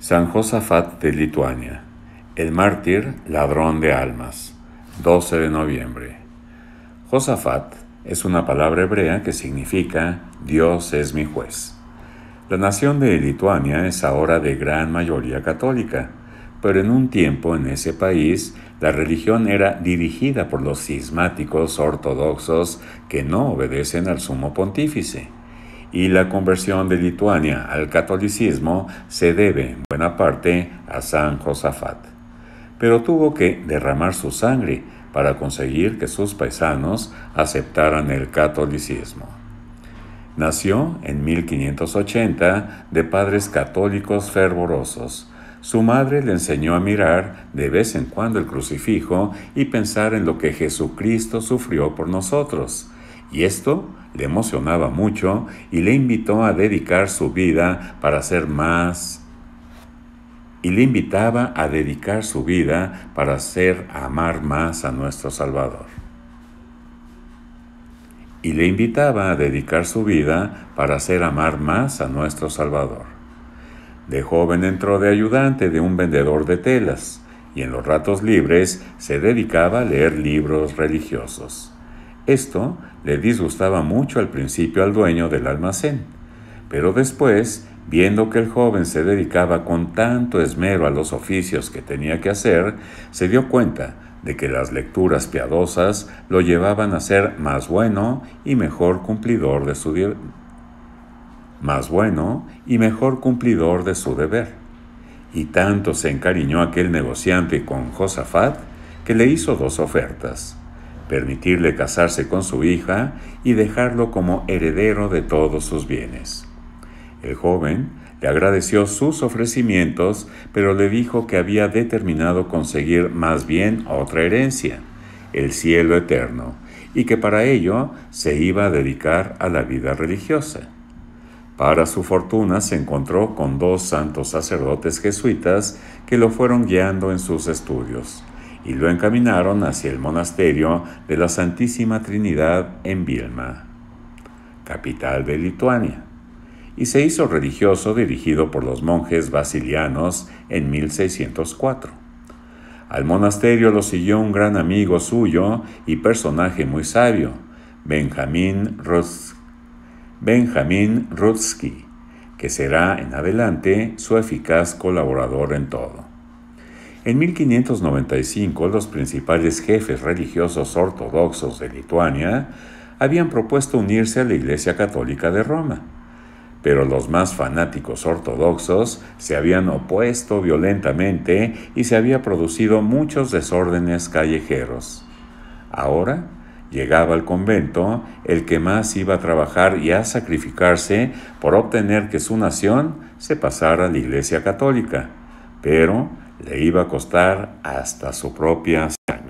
San Josafat de Lituania, el mártir ladrón de almas, 12 de noviembre. Josafat es una palabra hebrea que significa Dios es mi juez. La nación de Lituania es ahora de gran mayoría católica, pero en un tiempo en ese país la religión era dirigida por los cismáticos ortodoxos que no obedecen al sumo pontífice y la conversión de Lituania al catolicismo se debe en buena parte a San Josafat. Pero tuvo que derramar su sangre para conseguir que sus paisanos aceptaran el catolicismo. Nació en 1580 de padres católicos fervorosos. Su madre le enseñó a mirar de vez en cuando el crucifijo y pensar en lo que Jesucristo sufrió por nosotros y esto le emocionaba mucho y le invitó a dedicar su vida para ser más y le invitaba a dedicar su vida para hacer amar más a nuestro Salvador. Y le invitaba a dedicar su vida para hacer amar más a nuestro Salvador. De joven entró de ayudante de un vendedor de telas y en los ratos libres se dedicaba a leer libros religiosos. Esto le disgustaba mucho al principio al dueño del almacén, pero después, viendo que el joven se dedicaba con tanto esmero a los oficios que tenía que hacer, se dio cuenta de que las lecturas piadosas lo llevaban a ser más bueno y mejor cumplidor de su deber. Más bueno y mejor cumplidor de su deber. Y tanto se encariñó aquel negociante con Josafat que le hizo dos ofertas permitirle casarse con su hija y dejarlo como heredero de todos sus bienes. El joven le agradeció sus ofrecimientos, pero le dijo que había determinado conseguir más bien otra herencia, el cielo eterno, y que para ello se iba a dedicar a la vida religiosa. Para su fortuna se encontró con dos santos sacerdotes jesuitas que lo fueron guiando en sus estudios y lo encaminaron hacia el monasterio de la Santísima Trinidad en Vilma, capital de Lituania, y se hizo religioso dirigido por los monjes basilianos en 1604. Al monasterio lo siguió un gran amigo suyo y personaje muy sabio, Benjamín, ross Benjamín Rutsky, que será en adelante su eficaz colaborador en todo. En 1595 los principales jefes religiosos ortodoxos de Lituania habían propuesto unirse a la Iglesia Católica de Roma, pero los más fanáticos ortodoxos se habían opuesto violentamente y se había producido muchos desórdenes callejeros. Ahora llegaba al convento el que más iba a trabajar y a sacrificarse por obtener que su nación se pasara a la Iglesia Católica, pero le iba a costar hasta su propia sangre.